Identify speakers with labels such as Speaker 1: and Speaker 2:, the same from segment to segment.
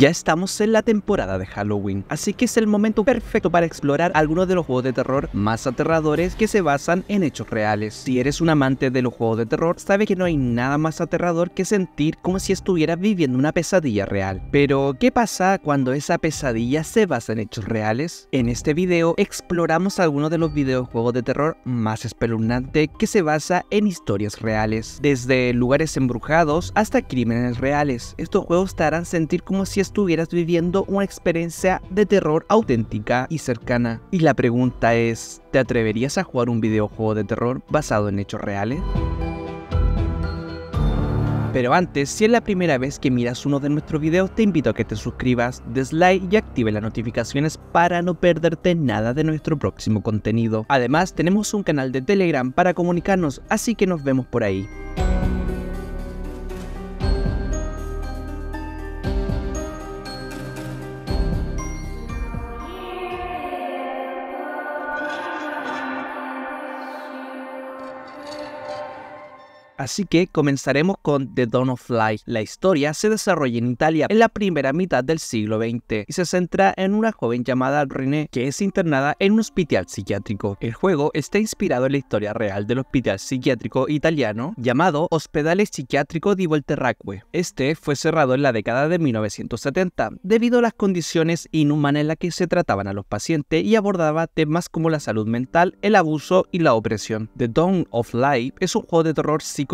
Speaker 1: Ya estamos en la temporada de Halloween, así que es el momento perfecto para explorar algunos de los juegos de terror más aterradores que se basan en hechos reales. Si eres un amante de los juegos de terror, sabes que no hay nada más aterrador que sentir como si estuvieras viviendo una pesadilla real. Pero, ¿qué pasa cuando esa pesadilla se basa en hechos reales? En este video exploramos algunos de los videojuegos de terror más espeluznantes que se basa en historias reales, desde lugares embrujados hasta crímenes reales. Estos juegos te harán sentir como si estuvieras viviendo una experiencia de terror auténtica y cercana. Y la pregunta es, ¿te atreverías a jugar un videojuego de terror basado en hechos reales? Pero antes, si es la primera vez que miras uno de nuestros videos, te invito a que te suscribas, des like y active las notificaciones para no perderte nada de nuestro próximo contenido. Además, tenemos un canal de Telegram para comunicarnos, así que nos vemos por ahí. Así que comenzaremos con The Dawn of Life. La historia se desarrolla en Italia en la primera mitad del siglo XX y se centra en una joven llamada René que es internada en un hospital psiquiátrico. El juego está inspirado en la historia real del hospital psiquiátrico italiano llamado Hospedale Psiquiátrico di Volterracque. Este fue cerrado en la década de 1970 debido a las condiciones inhumanas en las que se trataban a los pacientes y abordaba temas como la salud mental, el abuso y la opresión. The Dawn of Life es un juego de terror psicológico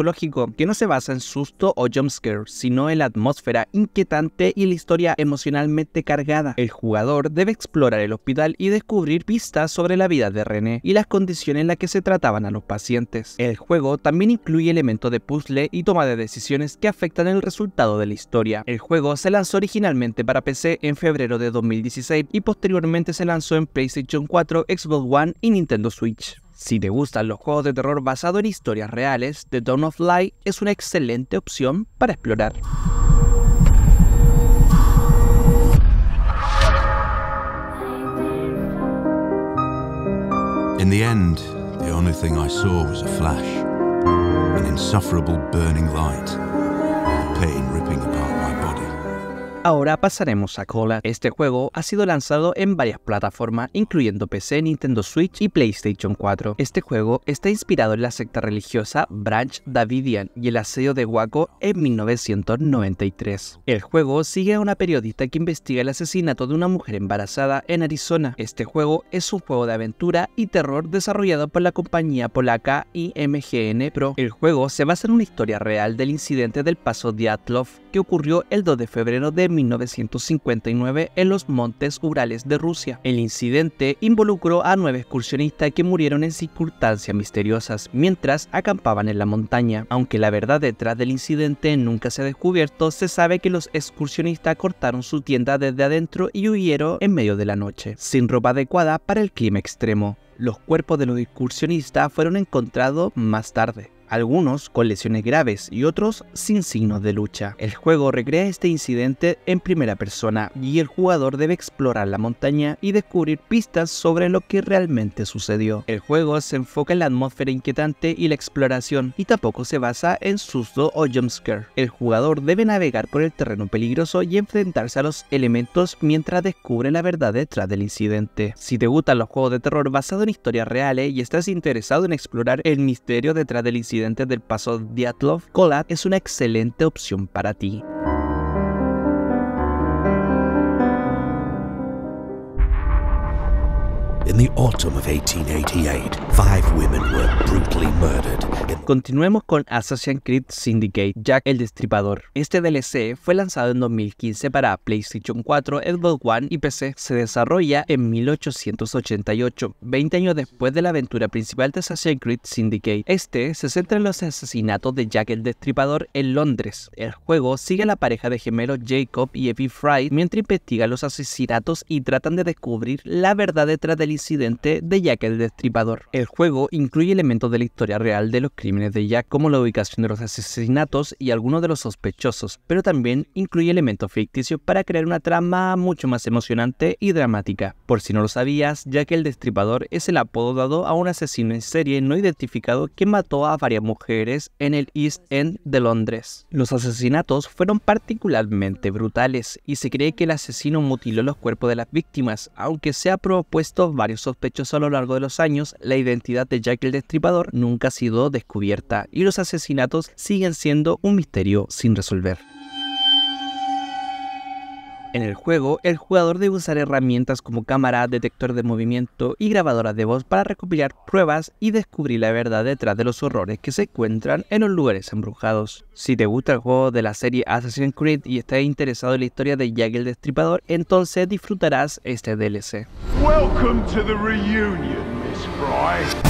Speaker 1: que no se basa en susto o jumpscare, sino en la atmósfera inquietante y la historia emocionalmente cargada. El jugador debe explorar el hospital y descubrir pistas sobre la vida de René y las condiciones en las que se trataban a los pacientes. El juego también incluye elementos de puzzle y toma de decisiones que afectan el resultado de la historia. El juego se lanzó originalmente para PC en febrero de 2016 y posteriormente se lanzó en PlayStation 4, Xbox One y Nintendo Switch. Si te gustan los juegos de terror basados en historias reales, The Dawn of Light es una excelente opción para explorar. an burning light, pain ripping Ahora pasaremos a Cola. Este juego ha sido lanzado en varias plataformas, incluyendo PC, Nintendo Switch y PlayStation 4. Este juego está inspirado en la secta religiosa Branch Davidian y el asedio de Waco en 1993. El juego sigue a una periodista que investiga el asesinato de una mujer embarazada en Arizona. Este juego es un juego de aventura y terror desarrollado por la compañía polaca IMGN Pro. El juego se basa en una historia real del incidente del paso Diatlov que ocurrió el 2 de febrero de 1959 en los montes Urales de Rusia. El incidente involucró a nueve excursionistas que murieron en circunstancias misteriosas mientras acampaban en la montaña. Aunque la verdad detrás del incidente nunca se ha descubierto, se sabe que los excursionistas cortaron su tienda desde adentro y huyeron en medio de la noche, sin ropa adecuada para el clima extremo. Los cuerpos de los excursionistas fueron encontrados más tarde, algunos con lesiones graves y otros sin signos de lucha. El juego recrea este incidente en primera persona y el jugador debe explorar la montaña y descubrir pistas sobre lo que realmente sucedió. El juego se enfoca en la atmósfera inquietante y la exploración y tampoco se basa en susto o jumpscare. El jugador debe navegar por el terreno peligroso y enfrentarse a los elementos mientras descubre la verdad detrás del incidente. Si te gustan los juegos de terror basados Historia historias reales y estás interesado en explorar el misterio detrás del incidente del paso Diatlov, kolat es una excelente opción para ti. In the autumn of 1888, five women were brutally murdered. Continuemos con Assassin's Creed Syndicate, Jack el Destripador. Este DLC fue lanzado en 2015 para PlayStation 4, Xbox One y PC. Se desarrolla en 1888, 20 años después de la aventura principal de Assassin's Creed Syndicate. Este se centra en los asesinatos de Jack el Destripador en Londres. El juego sigue a la pareja de gemelos Jacob y Evie Fry mientras investiga los asesinatos y tratan de descubrir la verdad detrás del incidente de Jack el Destripador. El juego incluye elementos de la historia real de los crímenes de Jack, como la ubicación de los asesinatos y algunos de los sospechosos, pero también incluye elementos ficticios para crear una trama mucho más emocionante y dramática. Por si no lo sabías, Jack el Destripador es el apodo dado a un asesino en serie no identificado que mató a varias mujeres en el East End de Londres. Los asesinatos fueron particularmente brutales y se cree que el asesino mutiló los cuerpos de las víctimas, aunque se ha propuesto varios sospechosos a lo largo de los años, la identidad de Jack el Destripador nunca ha sido descubierta y los asesinatos siguen siendo un misterio sin resolver. En el juego, el jugador debe usar herramientas como cámara, detector de movimiento y grabadora de voz para recopilar pruebas y descubrir la verdad detrás de los horrores que se encuentran en los lugares embrujados. Si te gusta el juego de la serie Assassin's Creed y estás interesado en la historia de Jack el Destripador, entonces disfrutarás este DLC. Welcome to the reunion, Miss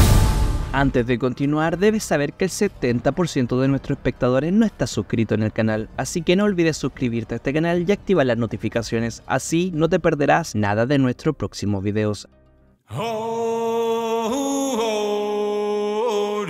Speaker 1: antes de continuar, debes saber que el 70% de nuestros espectadores no está suscrito en el canal, así que no olvides suscribirte a este canal y activar las notificaciones, así no te perderás nada de nuestros próximos videos. Oh, oh, oh,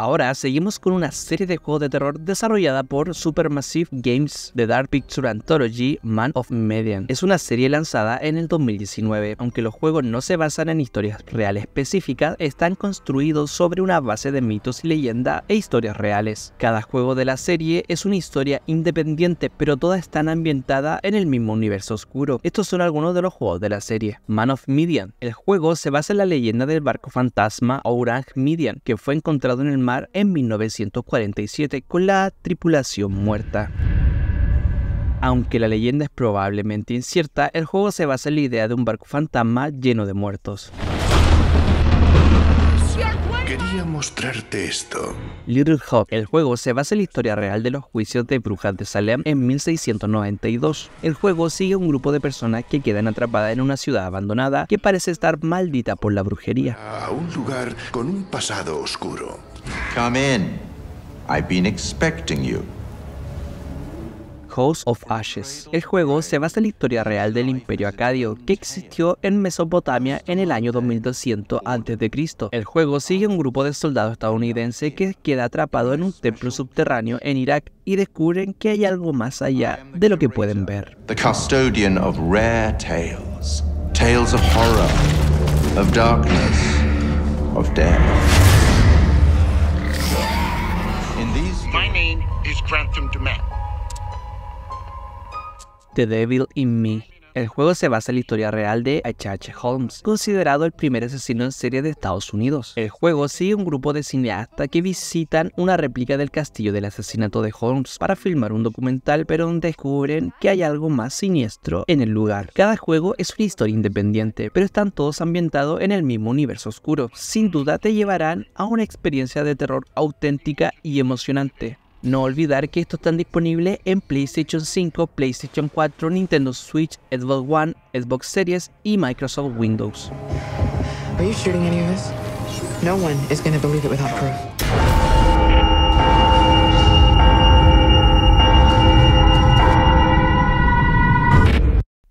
Speaker 1: Ahora seguimos con una serie de juegos de terror desarrollada por Supermassive Games de Dark Picture Anthology Man of Median. Es una serie lanzada en el 2019. Aunque los juegos no se basan en historias reales específicas, están construidos sobre una base de mitos y leyendas e historias reales. Cada juego de la serie es una historia independiente, pero todas están ambientadas en el mismo universo oscuro. Estos son algunos de los juegos de la serie. Man of Median. El juego se basa en la leyenda del barco fantasma Orange Median, que fue encontrado en el mar en 1947 con la tripulación muerta. Aunque la leyenda es probablemente incierta, el juego se basa en la idea de un barco fantasma lleno de muertos. Quería mostrarte esto. Little Hawk, el juego, se basa en la historia real de los juicios de brujas de Salem en 1692. El juego sigue un grupo de personas que quedan atrapadas en una ciudad abandonada que parece estar maldita por la brujería. A un lugar con un pasado oscuro. Come in. I've been expecting you. House of Ashes. El juego se basa en la historia real del Imperio Acadio, que existió en Mesopotamia en el año 2200 a.C. El juego sigue un grupo de soldados estadounidenses que queda atrapado en un templo subterráneo en Irak y descubren que hay algo más allá de lo que pueden ver. The custodian of rare tales, tales of horror, of darkness, of death. The Devil in Me. El juego se basa en la historia real de H.H. Holmes, considerado el primer asesino en serie de Estados Unidos. El juego sigue un grupo de cineastas que visitan una réplica del castillo del asesinato de Holmes para filmar un documental, pero descubren que hay algo más siniestro en el lugar. Cada juego es una historia independiente, pero están todos ambientados en el mismo universo oscuro. Sin duda te llevarán a una experiencia de terror auténtica y emocionante. No olvidar que estos están disponibles en PlayStation 5, PlayStation 4, Nintendo Switch, Xbox One, Xbox Series y Microsoft Windows.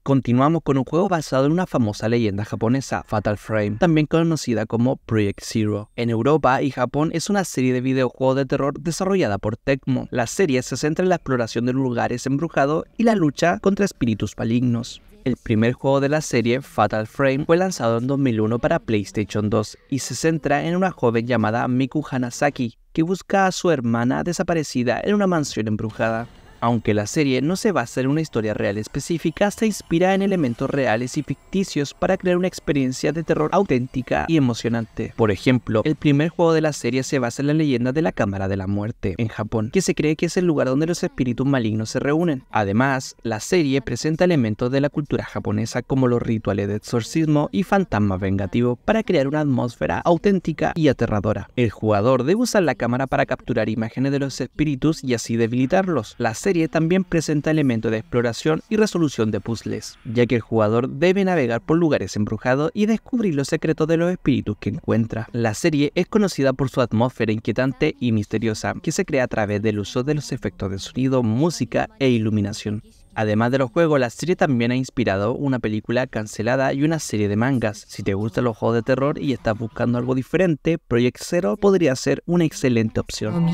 Speaker 1: Continuamos con un juego basado en una famosa leyenda japonesa, Fatal Frame, también conocida como Project Zero. En Europa y Japón es una serie de videojuegos de terror desarrollada por Tecmo. La serie se centra en la exploración de lugares embrujados y la lucha contra espíritus malignos. El primer juego de la serie, Fatal Frame, fue lanzado en 2001 para PlayStation 2 y se centra en una joven llamada Miku Hanasaki, que busca a su hermana desaparecida en una mansión embrujada. Aunque la serie no se basa en una historia real específica, se inspira en elementos reales y ficticios para crear una experiencia de terror auténtica y emocionante. Por ejemplo, el primer juego de la serie se basa en la leyenda de la Cámara de la Muerte, en Japón, que se cree que es el lugar donde los espíritus malignos se reúnen. Además, la serie presenta elementos de la cultura japonesa como los rituales de exorcismo y fantasma vengativo para crear una atmósfera auténtica y aterradora. El jugador debe usar la cámara para capturar imágenes de los espíritus y así debilitarlos. La serie también presenta elementos de exploración y resolución de puzzles, ya que el jugador debe navegar por lugares embrujados y descubrir los secretos de los espíritus que encuentra. La serie es conocida por su atmósfera inquietante y misteriosa, que se crea a través del uso de los efectos de sonido, música e iluminación. Además de los juegos, la serie también ha inspirado una película cancelada y una serie de mangas. Si te gustan los juegos de terror y estás buscando algo diferente, Project Zero podría ser una excelente opción.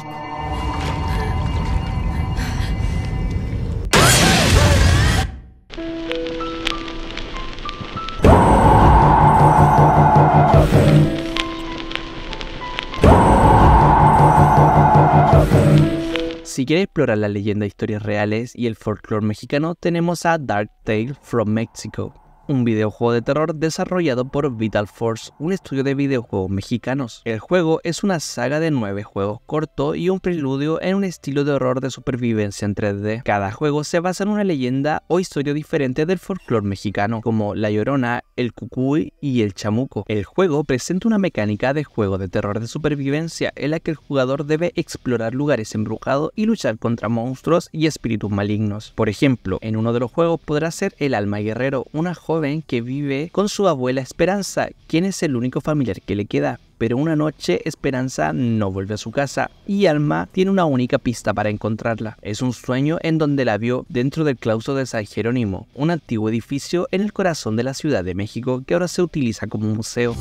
Speaker 1: Si quieres explorar la leyenda de historias reales y el folclore mexicano, tenemos a Dark Tale from Mexico, un videojuego de terror desarrollado por Vital Force, un estudio de videojuegos mexicanos. El juego es una saga de nueve juegos corto y un preludio en un estilo de horror de supervivencia en 3D. Cada juego se basa en una leyenda o historia diferente del folclore mexicano, como La Llorona, El Cucuy y El Chamuco. El juego presenta una mecánica de juego de terror de supervivencia en la que el jugador debe explorar lugares embrujados y luchar contra monstruos y espíritus malignos. Por ejemplo, en uno de los juegos podrá ser el alma guerrero, una joven joven que vive con su abuela Esperanza, quien es el único familiar que le queda. Pero una noche Esperanza no vuelve a su casa y Alma tiene una única pista para encontrarla. Es un sueño en donde la vio dentro del claustro de San Jerónimo, un antiguo edificio en el corazón de la Ciudad de México que ahora se utiliza como museo.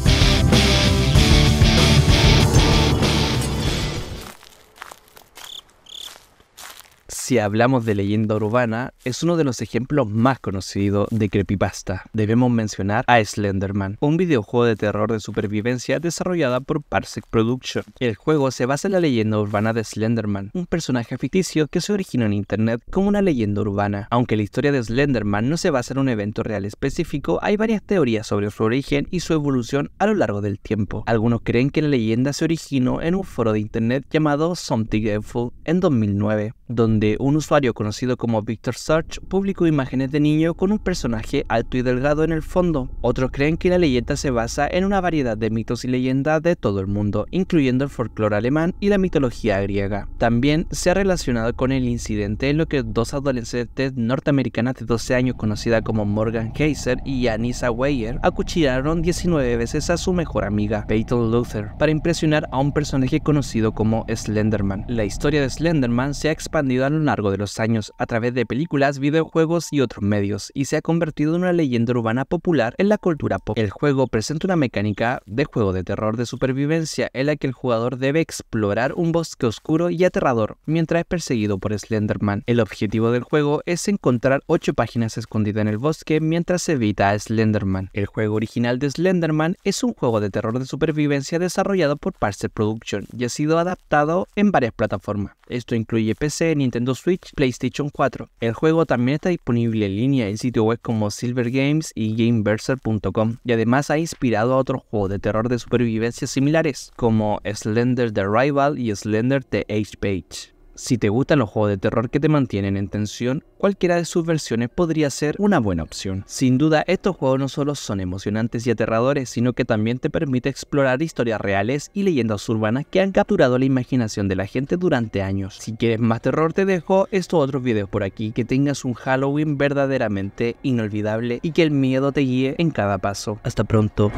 Speaker 1: si hablamos de leyenda urbana, es uno de los ejemplos más conocidos de creepypasta. Debemos mencionar a Slenderman, un videojuego de terror de supervivencia desarrollada por Parsec Production. El juego se basa en la leyenda urbana de Slenderman, un personaje ficticio que se originó en internet como una leyenda urbana. Aunque la historia de Slenderman no se basa en un evento real específico, hay varias teorías sobre su origen y su evolución a lo largo del tiempo. Algunos creen que la leyenda se originó en un foro de internet llamado Something Evil en 2009 donde un usuario conocido como Victor Search publicó imágenes de niño con un personaje alto y delgado en el fondo. Otros creen que la leyenda se basa en una variedad de mitos y leyendas de todo el mundo, incluyendo el folclore alemán y la mitología griega. También se ha relacionado con el incidente en lo que dos adolescentes norteamericanas de 12 años conocida como Morgan Kaiser y Anissa Weyer acuchillaron 19 veces a su mejor amiga, Peyton Luther, para impresionar a un personaje conocido como Slenderman. La historia de Slenderman se ha expandido a lo largo de los años a través de películas, videojuegos y otros medios, y se ha convertido en una leyenda urbana popular en la cultura pop. El juego presenta una mecánica de juego de terror de supervivencia en la que el jugador debe explorar un bosque oscuro y aterrador mientras es perseguido por Slenderman. El objetivo del juego es encontrar 8 páginas escondidas en el bosque mientras evita a Slenderman. El juego original de Slenderman es un juego de terror de supervivencia desarrollado por Parcel Production y ha sido adaptado en varias plataformas. Esto incluye PC, Nintendo Switch, PlayStation 4. El juego también está disponible en línea en sitios web como Silver Games y Gameverser.com y además ha inspirado a otros juegos de terror de supervivencia similares como Slender the Rival y Slender the Age Page. Si te gustan los juegos de terror que te mantienen en tensión, cualquiera de sus versiones podría ser una buena opción. Sin duda, estos juegos no solo son emocionantes y aterradores, sino que también te permite explorar historias reales y leyendas urbanas que han capturado la imaginación de la gente durante años. Si quieres más terror, te dejo estos otros videos por aquí, que tengas un Halloween verdaderamente inolvidable y que el miedo te guíe en cada paso. Hasta pronto.